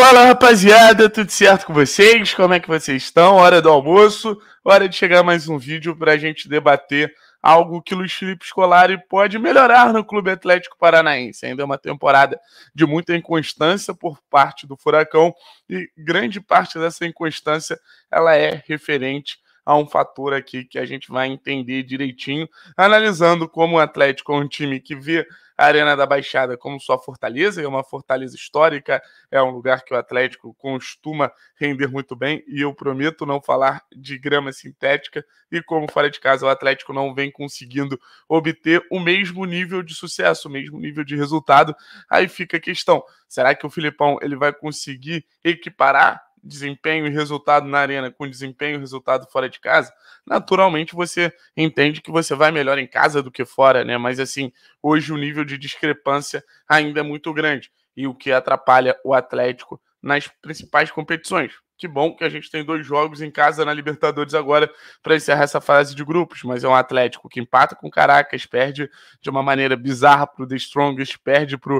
Fala rapaziada, tudo certo com vocês? Como é que vocês estão? Hora do almoço, hora de chegar mais um vídeo para a gente debater algo que Luiz Felipe Scolari pode melhorar no Clube Atlético Paranaense. Ainda é uma temporada de muita inconstância por parte do Furacão e grande parte dessa inconstância ela é referente a um fator aqui que a gente vai entender direitinho, analisando como o Atlético é um time que vê a Arena da Baixada como sua fortaleza, é uma fortaleza histórica, é um lugar que o Atlético costuma render muito bem, e eu prometo não falar de grama sintética, e como fora de casa, o Atlético não vem conseguindo obter o mesmo nível de sucesso, o mesmo nível de resultado. Aí fica a questão, será que o Filipão ele vai conseguir equiparar desempenho e resultado na arena com desempenho e resultado fora de casa, naturalmente você entende que você vai melhor em casa do que fora, né? Mas assim, hoje o nível de discrepância ainda é muito grande e o que atrapalha o Atlético nas principais competições. Que bom que a gente tem dois jogos em casa na Libertadores agora para encerrar essa fase de grupos, mas é um Atlético que empata com Caracas, perde de uma maneira bizarra para o The Strongest, perde para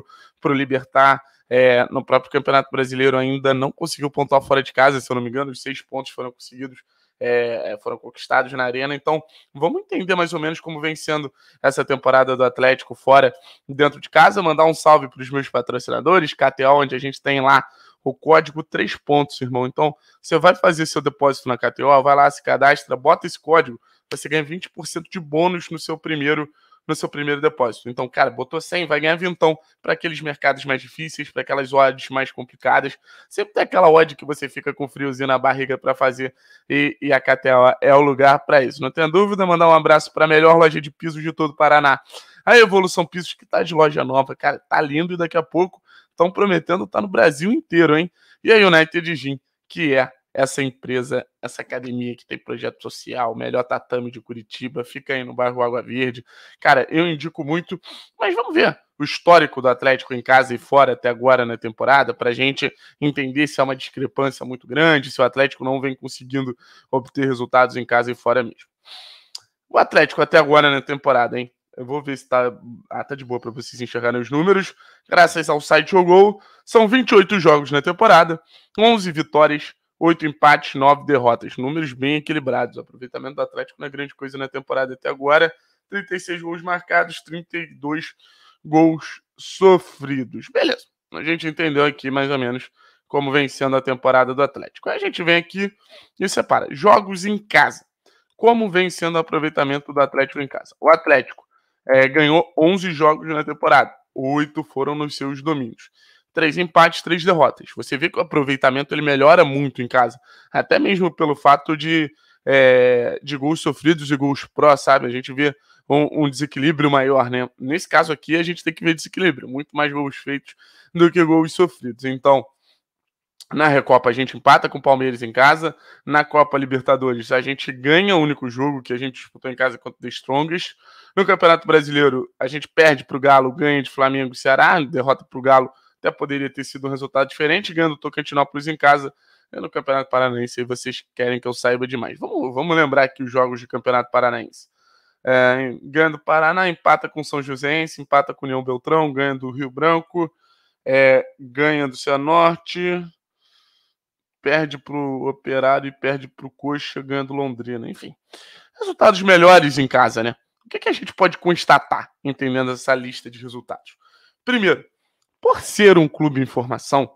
o Libertar, é, no próprio Campeonato Brasileiro ainda não conseguiu pontuar fora de casa, se eu não me engano, os seis pontos foram conseguidos é, é, foram conquistados na arena. Então, vamos entender mais ou menos como vem sendo essa temporada do Atlético fora e dentro de casa. Mandar um salve para os meus patrocinadores, KTO, onde a gente tem lá o código 3 pontos, irmão. Então, você vai fazer seu depósito na KTO, vai lá, se cadastra, bota esse código, você ganha 20% de bônus no seu primeiro no seu primeiro depósito. Então, cara, botou 100, vai ganhar vintão para aqueles mercados mais difíceis, para aquelas odds mais complicadas. Sempre tem aquela odd que você fica com friozinho na barriga para fazer e, e, a Catela é o lugar para isso. Não tenha dúvida, mandar um abraço para a melhor loja de pisos de todo o Paraná. A Evolução Pisos, que tá de loja nova, cara, tá lindo e daqui a pouco estão prometendo tá no Brasil inteiro, hein? E a United Gym, que é essa empresa, essa academia que tem projeto social, melhor tatame de Curitiba, fica aí no bairro Água Verde. Cara, eu indico muito, mas vamos ver o histórico do Atlético em casa e fora até agora na temporada, para a gente entender se há uma discrepância muito grande, se o Atlético não vem conseguindo obter resultados em casa e fora mesmo. O Atlético até agora na temporada, hein? Eu vou ver se tá. Ah, tá de boa para vocês enxergarem os números. Graças ao site Jogou, são 28 jogos na temporada, 11 vitórias, Oito empates, nove derrotas. Números bem equilibrados. O aproveitamento do Atlético não é grande coisa na temporada até agora. 36 gols marcados, 32 gols sofridos. Beleza. A gente entendeu aqui mais ou menos como vem sendo a temporada do Atlético. Aí a gente vem aqui e separa. Jogos em casa. Como vem sendo o aproveitamento do Atlético em casa? O Atlético é, ganhou 11 jogos na temporada. Oito foram nos seus domínios três empates, três derrotas. Você vê que o aproveitamento ele melhora muito em casa, até mesmo pelo fato de, é, de gols sofridos e gols pró, sabe? A gente vê um, um, desequilíbrio maior, né? Nesse caso aqui, a gente tem que ver desequilíbrio, muito mais gols feitos do que gols sofridos. Então, na Recopa a gente empata com o Palmeiras em casa, na Copa Libertadores a gente ganha o único jogo que a gente disputou em casa contra The Strongest. No Campeonato Brasileiro a gente perde para o Galo, ganha de Flamengo e Ceará, derrota para o Galo, até poderia ter sido um resultado diferente, ganhando o Tocantinópolis em casa no Campeonato Paranaense. Aí vocês querem que eu saiba demais. Vamos, vamos lembrar aqui os jogos de Campeonato Paranaense. É, Paraná, empata com São Joséense, empata com Leão Beltrão, ganha do Rio Branco, é, ganha do Cianorte, perde para o Operário e perde para o Coxa, ganha do Londrina, enfim. Resultados melhores em casa, né? O que, é que a gente pode constatar entendendo essa lista de resultados? Primeiro, por ser um clube em formação,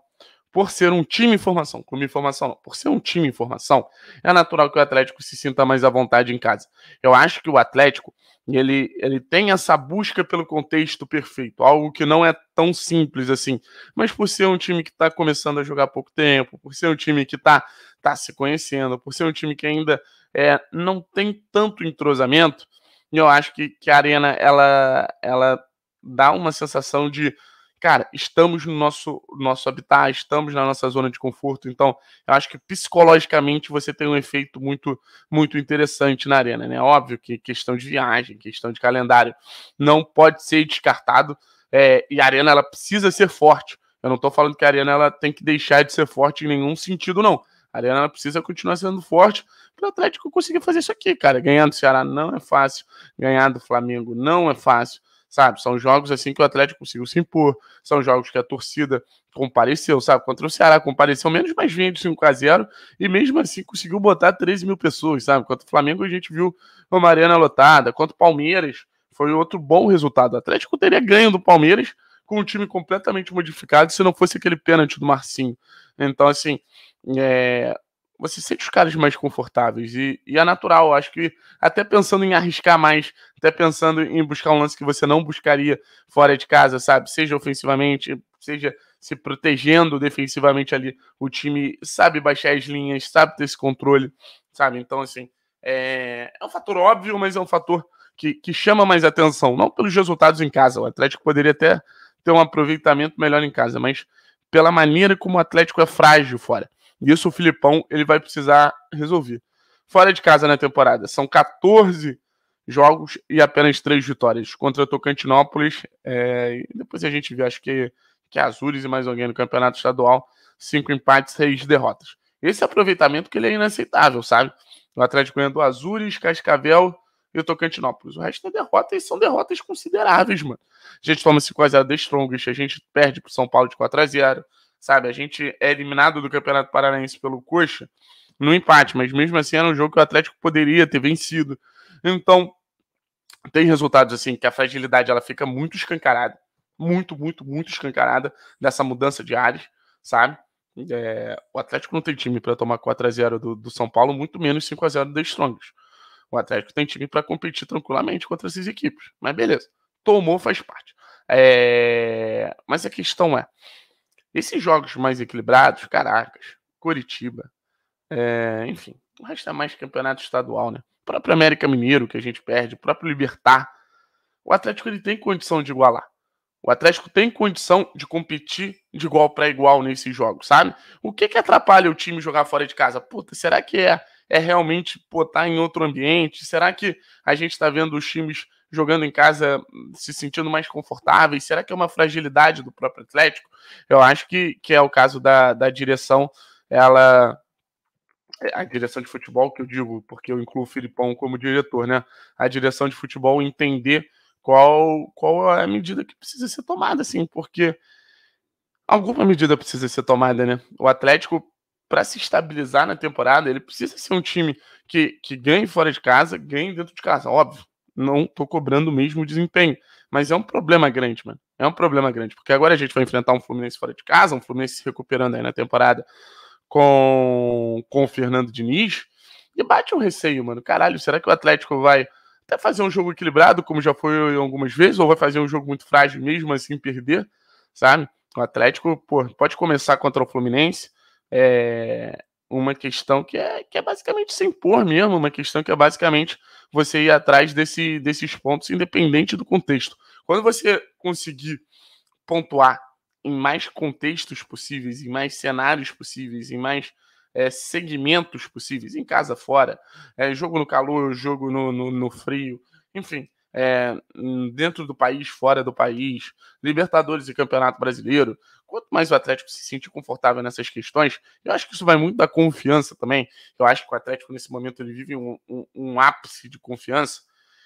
por ser um time em formação, clube em formação não, por ser um time em formação, é natural que o Atlético se sinta mais à vontade em casa. Eu acho que o Atlético, ele, ele tem essa busca pelo contexto perfeito, algo que não é tão simples assim, mas por ser um time que está começando a jogar há pouco tempo, por ser um time que está tá se conhecendo, por ser um time que ainda é, não tem tanto entrosamento, eu acho que, que a Arena, ela, ela dá uma sensação de cara, estamos no nosso, nosso habitat, estamos na nossa zona de conforto. Então, eu acho que psicologicamente você tem um efeito muito, muito interessante na arena, né? Óbvio que questão de viagem, questão de calendário, não pode ser descartado. É, e a arena ela precisa ser forte. Eu não estou falando que a arena ela tem que deixar de ser forte em nenhum sentido, não. A Arena precisa continuar sendo forte para o Atlético conseguir fazer isso aqui, cara. Ganhar do Ceará não é fácil, ganhar do Flamengo não é fácil, sabe? São jogos assim que o Atlético conseguiu se impor, são jogos que a torcida compareceu, sabe? Contra o Ceará compareceu menos, mas vinha de 5 a 0 e mesmo assim conseguiu botar 13 mil pessoas, sabe? Contra o Flamengo a gente viu uma arena lotada, contra o Palmeiras foi outro bom resultado. O Atlético teria ganho do Palmeiras com um time completamente modificado se não fosse aquele pênalti do Marcinho. Então, assim, é, você sente os caras mais confortáveis. E, e é natural, acho que até pensando em arriscar mais, até pensando em buscar um lance que você não buscaria fora de casa, sabe? Seja ofensivamente, seja se protegendo defensivamente ali. O time sabe baixar as linhas, sabe ter esse controle, sabe? Então, assim, é, é um fator óbvio, mas é um fator que, que chama mais atenção. Não pelos resultados em casa, o Atlético poderia até ter um aproveitamento melhor em casa, mas pela maneira como o Atlético é frágil fora. Isso o Filipão ele vai precisar resolver. Fora de casa na temporada, são 14 jogos e apenas 3 vitórias contra Tocantinópolis. É, depois a gente vê, acho que, que Azures e mais alguém no campeonato estadual. 5 empates, 6 derrotas. Esse aproveitamento que ele é inaceitável, sabe? O Atlético ganhando Azures, Cascavel e o Tocantinópolis. O resto é derrota e são derrotas consideráveis, mano. A gente toma 5x0 de Strongest, a gente perde pro São Paulo de 4x0 sabe? A gente é eliminado do Campeonato Paranaense pelo Coxa no empate, mas mesmo assim era um jogo que o Atlético poderia ter vencido. Então, tem resultados assim que a fragilidade ela fica muito escancarada, muito, muito, muito escancarada dessa mudança de áreas, sabe? É, o Atlético não tem time para tomar 4 a 0 do, do, São Paulo, muito menos 5 a 0 do strongs O Atlético tem time para competir tranquilamente contra essas equipes, mas beleza, tomou faz parte. É, mas a questão é, esses jogos mais equilibrados, Caracas, Curitiba, é, enfim, o resto é mais campeonato estadual, né? O próprio América Mineiro que a gente perde, o próprio Libertar. O Atlético ele tem condição de igualar. O Atlético tem condição de competir de igual para igual nesses jogos, sabe? O que que atrapalha o time jogar fora de casa? Puta, será que é, é realmente estar tá em outro ambiente? Será que a gente está vendo os times jogando em casa, se sentindo mais confortáveis? Será que é uma fragilidade do próprio Atlético? Eu acho que, que é o caso da, da direção, ela a direção de futebol, que eu digo, porque eu incluo o Filipão como diretor, né? A direção de futebol entender qual, qual é a medida que precisa ser tomada, assim, porque alguma medida precisa ser tomada, né? O Atlético, para se estabilizar na temporada, ele precisa ser um time que, que ganhe fora de casa, ganhe dentro de casa, óbvio não tô cobrando o mesmo desempenho. Mas é um problema grande, mano. É um problema grande. Porque agora a gente vai enfrentar um Fluminense fora de casa, um Fluminense se recuperando aí na temporada com, com o Fernando Diniz. E bate um receio, mano. Caralho, será que o Atlético vai até fazer um jogo equilibrado, como já foi algumas vezes, ou vai fazer um jogo muito frágil mesmo assim perder, sabe? O Atlético, pô, pode começar contra o Fluminense. É, uma questão que é, que é basicamente se impor mesmo, uma questão que é basicamente você ir atrás desse, desses pontos, independente do contexto. Quando você conseguir pontuar em mais contextos possíveis, em mais cenários possíveis, em mais é, segmentos possíveis, em casa, fora, é, jogo no calor, jogo no, no, no frio, enfim, é, dentro do país, fora do país, Libertadores e Campeonato Brasileiro. Quanto mais o Atlético se sentir confortável nessas questões, eu acho que isso vai muito da confiança também. Eu acho que o Atlético, nesse momento, ele vive um, um, um ápice de confiança.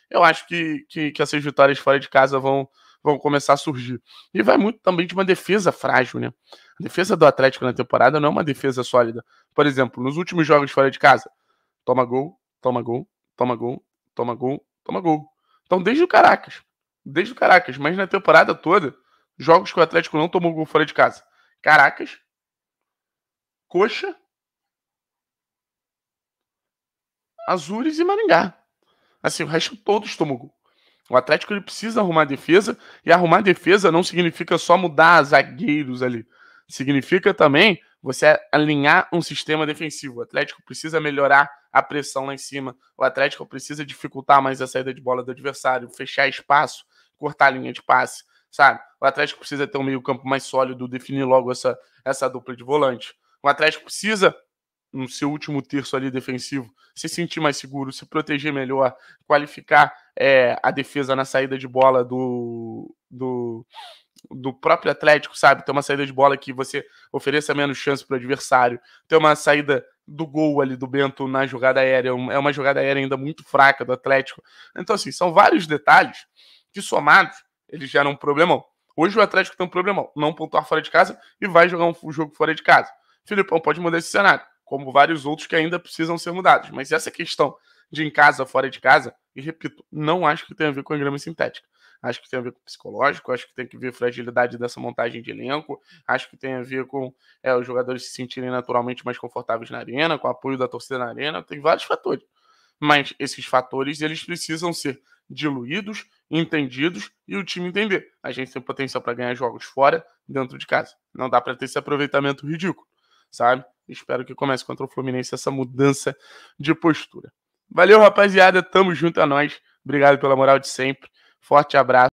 Eu acho que, que, que essas vitórias fora de casa vão, vão começar a surgir. E vai muito também de uma defesa frágil, né? A defesa do Atlético na temporada não é uma defesa sólida. Por exemplo, nos últimos jogos fora de casa, toma gol, toma gol, toma gol, toma gol, toma gol. Então, desde o Caracas, desde o Caracas, mas na temporada toda, jogos que o Atlético não tomou gol fora de casa. Caracas, Coxa, Azures e Maringá. Assim, o resto todos tomou gol. O Atlético ele precisa arrumar defesa, e arrumar defesa não significa só mudar zagueiros ali. Significa também você alinhar um sistema defensivo. O Atlético precisa melhorar a pressão lá em cima. O Atlético precisa dificultar mais a saída de bola do adversário, fechar espaço, cortar a linha de passe, sabe? O Atlético precisa ter um meio-campo mais sólido, definir logo essa, essa dupla de volante. O Atlético precisa no seu último terço ali defensivo, se sentir mais seguro, se proteger melhor, qualificar é, a defesa na saída de bola do, do, do próprio Atlético, sabe? Ter uma saída de bola que você ofereça menos chance para o adversário, ter uma saída do gol ali do Bento na jogada aérea. É, é uma jogada aérea ainda muito fraca do Atlético. Então, assim, são vários detalhes que somados eles geram um problemão. Hoje o Atlético tem um problemão. Não pontuar fora de casa e vai jogar um jogo fora de casa. Filipão pode mudar esse cenário, como vários outros que ainda precisam ser mudados. Mas essa questão de em casa, fora de casa, e repito, não acho que tenha a ver com a grama sintética acho que tem a ver com psicológico, acho que tem que ver fragilidade dessa montagem de elenco, acho que tem a ver com é, os jogadores se sentirem naturalmente mais confortáveis na arena, com o apoio da torcida na arena, tem vários fatores. Mas esses fatores eles precisam ser diluídos, entendidos e o time entender. A gente tem potencial para ganhar jogos fora, dentro de casa. Não dá para ter esse aproveitamento ridículo, sabe? Espero que comece contra o Fluminense essa mudança de postura. Valeu, rapaziada. Tamo junto a é nós. Obrigado pela moral de sempre. Forte abraço.